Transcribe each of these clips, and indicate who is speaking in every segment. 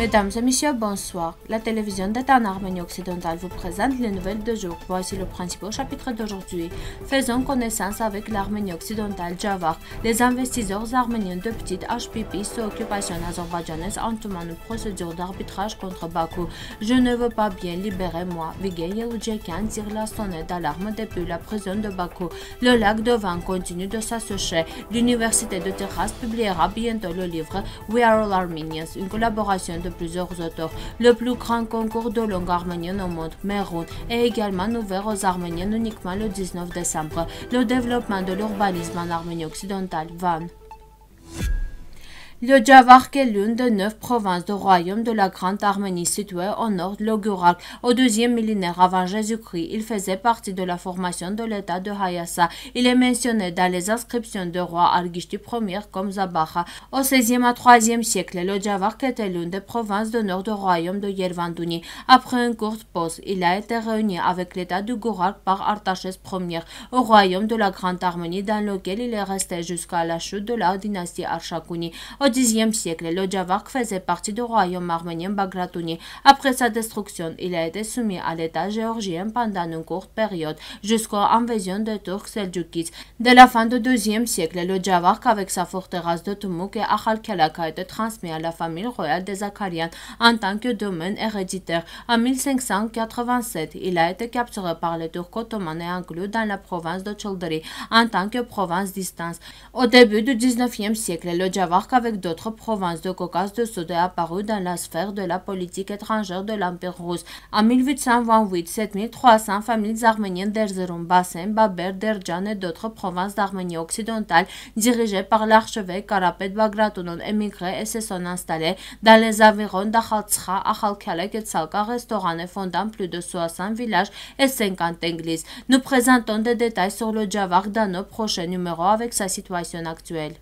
Speaker 1: Mesdames et messieurs, bonsoir. La télévision d'État en Arménie occidentale vous présente les nouvelles de jour. Voici le principal chapitre d'aujourd'hui. Faisons connaissance avec l'Arménie occidentale Javar. Les investisseurs arméniens de petite HPP sous occupation azerbaïdjanaise entamant une procédure d'arbitrage contre Bakou. Je ne veux pas bien libérer moi. Vigay Yeloudjekian tire la sonnette d'alarme depuis la prison de Bakou. Le lac de vin continue de s'assécher. L'université de Terrasse publiera bientôt le livre We Are All Armenians, une collaboration de plusieurs auteurs. Le plus grand concours de langue arménienne au monde, Merun, est également ouvert aux Arméniennes uniquement le 19 décembre. Le développement de l'urbanisme en Arménie occidentale, Van. Le Javark est l'une des neuf provinces du royaume de la Grande Arménie située au nord de l'Ogural. Au deuxième millénaire avant Jésus-Christ, il faisait partie de la formation de l'État de Hayasa. Il est mentionné dans les inscriptions de roi Argishti Ier comme Zabaha. Au 16e à IIIe siècle, le Javark était l'une des provinces du nord du royaume de Yervandouni. Après un courte pause, il a été réuni avec l'État du Gourak par artaches Ier au royaume de la Grande Arménie dans lequel il est resté jusqu'à la chute de la dynastie Arshakuni. Xe siècle, le Javark faisait partie du royaume arménien bagratouni. Après sa destruction, il a été soumis à l'État géorgien pendant une courte période, jusqu'à l'invasion des Turcs seldjoukides. Dès la fin du IIe siècle, le Javark, avec sa forteresse de Tumuk et Akhalkalak, a été transmis à la famille royale des Akharians en tant que domaine héréditaire. En 1587, il a été capturé par les Turcs ottomans et inclus dans la province de Chaldari en tant que province distance. Au début du 19e siècle, le Javark, avec d'autres provinces de Caucase de Sud est dans la sphère de la politique étrangère de l'Empire russe. En 1828, 7300 familles arméniennes d'Erzurum, Bassin, Baber, Derjan et d'autres provinces d'Arménie occidentale dirigées par l'archevêque Karapet Bagratunon, émigré et se sont installées dans les environs d'Akhaltscha, Akhalkalek et Tsalka, restaurant et fondant plus de 60 villages et 50 églises. Nous présentons des détails sur le Javak dans nos prochains numéros avec sa situation actuelle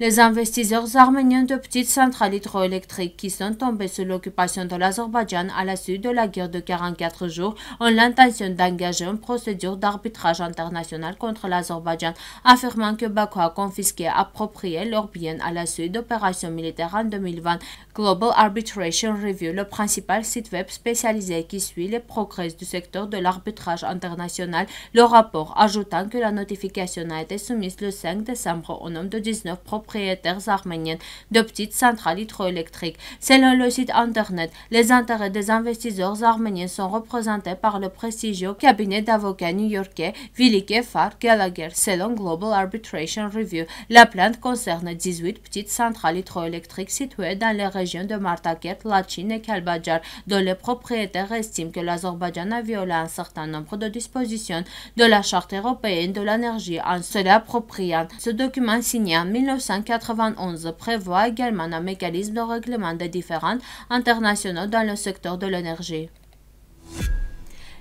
Speaker 1: les investisseurs arméniens de petites centrales hydroélectriques qui sont tombés sous l'occupation de l'Azerbaïdjan à la suite de la guerre de 44 jours ont l'intention d'engager une procédure d'arbitrage international contre l'Azerbaïdjan, affirmant que Baku a confisqué, approprié leurs biens à la suite d'opérations militaires en 2020. Global Arbitration Review, le principal site web spécialisé qui suit les progrès du secteur de l'arbitrage international, le rapport ajoutant que la notification a été soumise le 5 décembre au nom de 19 propriétaires propriétaires arméniens de petites centrales hydroélectriques. Selon le site Internet, les intérêts des investisseurs arméniens sont représentés par le prestigieux cabinet d'avocats new-yorkais Vilike Far Gallagher, selon Global Arbitration Review. La plainte concerne 18 petites centrales hydroélectriques situées dans les régions de Martakert, Lachin et Kalbajar, dont les propriétaires estiment que l'Azerbaïdjan a violé un certain nombre de dispositions de la Charte européenne de l'énergie en se l'appropriant. Ce document signé en 1900 1991 prévoit également un mécanisme de règlement des différends internationaux dans le secteur de l'énergie.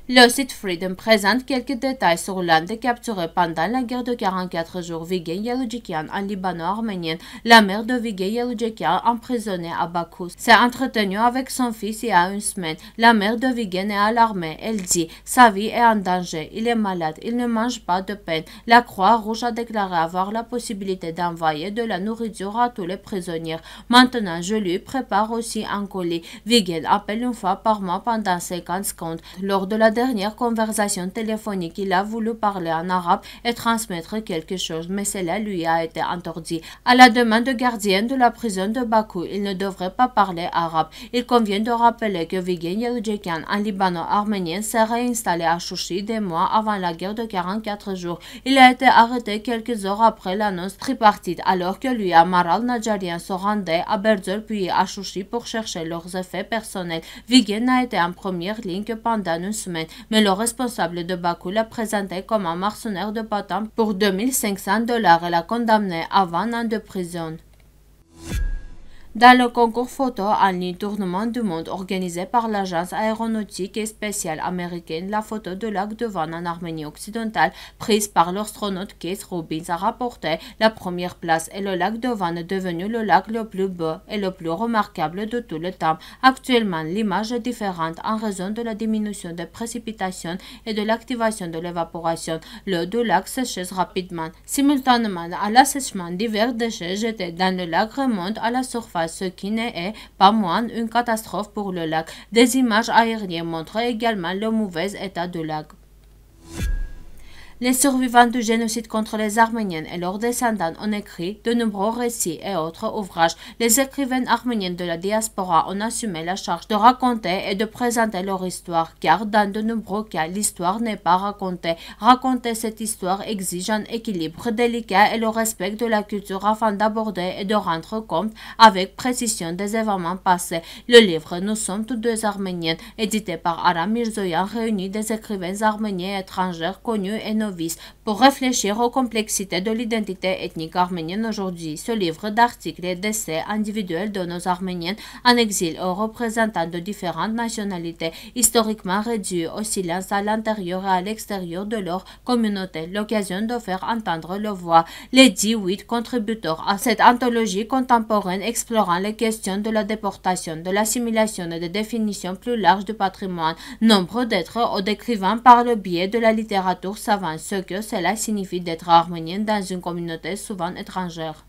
Speaker 1: Le site Freedom présente quelques détails sur des capturés pendant la guerre de 44 jours Vigay Yeludjikian en Libano-Arménien. La mère de Vigay Yeludjikian, emprisonnée à Bakou, s'est entretenue avec son fils il y a une semaine. La mère de Vigay est alarmée. Elle dit « Sa vie est en danger, il est malade, il ne mange pas de peine. » La Croix-Rouge a déclaré avoir la possibilité d'envoyer de la nourriture à tous les prisonniers. Maintenant, je lui prépare aussi un colis. Vigay appelle une fois par mois pendant 50 secondes. Lors de la dernière conversation téléphonique, il a voulu parler en arabe et transmettre quelque chose, mais cela lui a été interdit. À la demande de gardien de la prison de Bakou, il ne devrait pas parler arabe. Il convient de rappeler que Vigen Yerudjikian, un Libano-arménien, s'est réinstallé à Chouchi des mois avant la guerre de 44 jours. Il a été arrêté quelques heures après l'annonce tripartite, alors que lui, Amaral Najarian se rendaient à Berzel puis à Chouchi pour chercher leurs effets personnels. Vigen a été en première ligne pendant une semaine mais le responsable de Bakou l'a présenté comme un mercenaire de patent pour 2500 dollars et l'a condamné à 20 ans de prison dans le concours photo en ligne Tournement du monde organisé par l'Agence aéronautique et spatiale américaine, la photo de lac de en Arménie occidentale, prise par l'astronaute Keith Robbins, a rapporté la première place et le lac de Van est devenu le lac le plus beau et le plus remarquable de tout le temps. Actuellement, l'image est différente en raison de la diminution des précipitations et de l'activation de l'évaporation. L'eau du lac sèche rapidement. Simultanément à l'assèchement, divers déchets jetés dans le lac remontent à la surface ce qui n'est pas moins une catastrophe pour le lac. Des images aériennes montrent également le mauvais état du lac. Les survivants du génocide contre les Arméniens et leurs descendants ont écrit de nombreux récits et autres ouvrages. Les écrivains arméniens de la diaspora ont assumé la charge de raconter et de présenter leur histoire, car dans de nombreux cas, l'histoire n'est pas racontée. Raconter cette histoire exige un équilibre délicat et le respect de la culture afin d'aborder et de rendre compte avec précision des événements passés. Le livre Nous sommes tous deux arméniens, édité par Aram Mirzoyan, réunit des écrivains arméniens étrangers connus et pour réfléchir aux complexités de l'identité ethnique arménienne aujourd'hui. Ce livre d'articles et d'essais individuels de nos Arméniennes en exil aux représentants de différentes nationalités historiquement réduits au silence à l'intérieur et à l'extérieur de leur communauté, l'occasion de faire entendre le voix. Les 18 contributeurs à cette anthologie contemporaine explorant les questions de la déportation, de l'assimilation et des définitions plus larges du patrimoine, nombre d'êtres au décrivant par le biais de la littérature savante ce que cela signifie d'être arménien dans une communauté souvent étrangère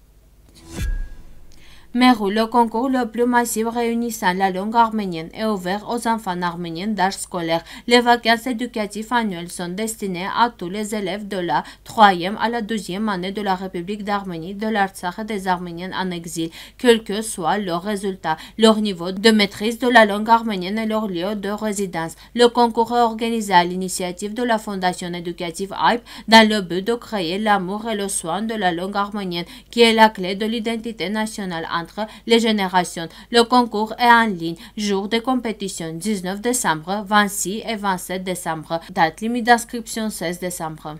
Speaker 1: le concours le plus massif réunissant la langue arménienne, est ouvert aux enfants arméniens d'âge scolaire. Les vacances éducatives annuelles sont destinées à tous les élèves de la à la la année de République d'Arménie, de l'Artsakh et des Arméniens en exil, quel que soit leur résultat, leur niveau de maîtrise de la langue arménienne et leur lieu de résidence. Le concours est organisé à l'initiative de la Fondation éducative HYPE dans le but de créer l'amour et le soin de la langue arménienne, qui est la clé de l'identité nationale les générations. Le concours est en ligne. Jour de compétition 19 décembre, 26 et 27 décembre. Date limite d'inscription 16 décembre.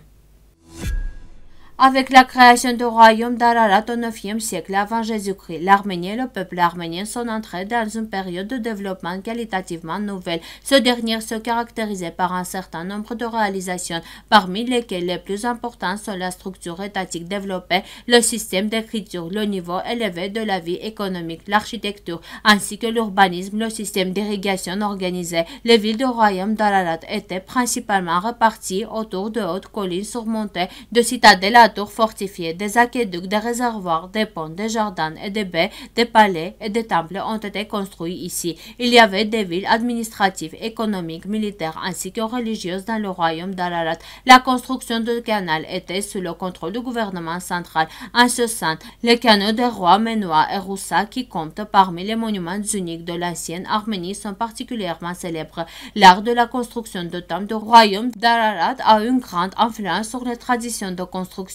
Speaker 1: Avec la création du royaume d'Ararat au IXe siècle avant Jésus-Christ, l'Arménie et le peuple arménien sont entrés dans une période de développement qualitativement nouvelle. Ce dernier se caractérisait par un certain nombre de réalisations, parmi lesquelles les plus importantes sont la structure étatique développée, le système d'écriture, le niveau élevé de la vie économique, l'architecture, ainsi que l'urbanisme, le système d'irrigation organisé. Les villes du royaume d'Ararat étaient principalement réparties autour de hautes collines surmontées de citadelles la tour des aqueducs, des réservoirs, des ponts, des jardins et des baies, des palais et des temples ont été construits ici. Il y avait des villes administratives, économiques, militaires ainsi que religieuses dans le royaume d'Alarat. La construction du canal était sous le contrôle du gouvernement central. En ce sens, les canaux des rois Menua et Roussa qui comptent parmi les monuments uniques de l'ancienne Arménie sont particulièrement célèbres. L'art de la construction de temples du royaume d'Alarat a une grande influence sur les traditions de construction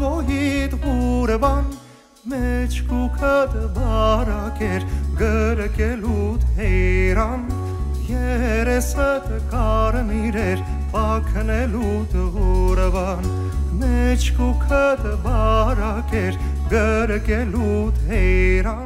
Speaker 1: Ալբոհիտ ուրվան մեջ կուկդ բարակեր գրկելուտ հեյրան երեսըտ կարմիրեր պակնելուտ ուրվան մեջ կուկդ բարակեր գրկելուտ հեյրան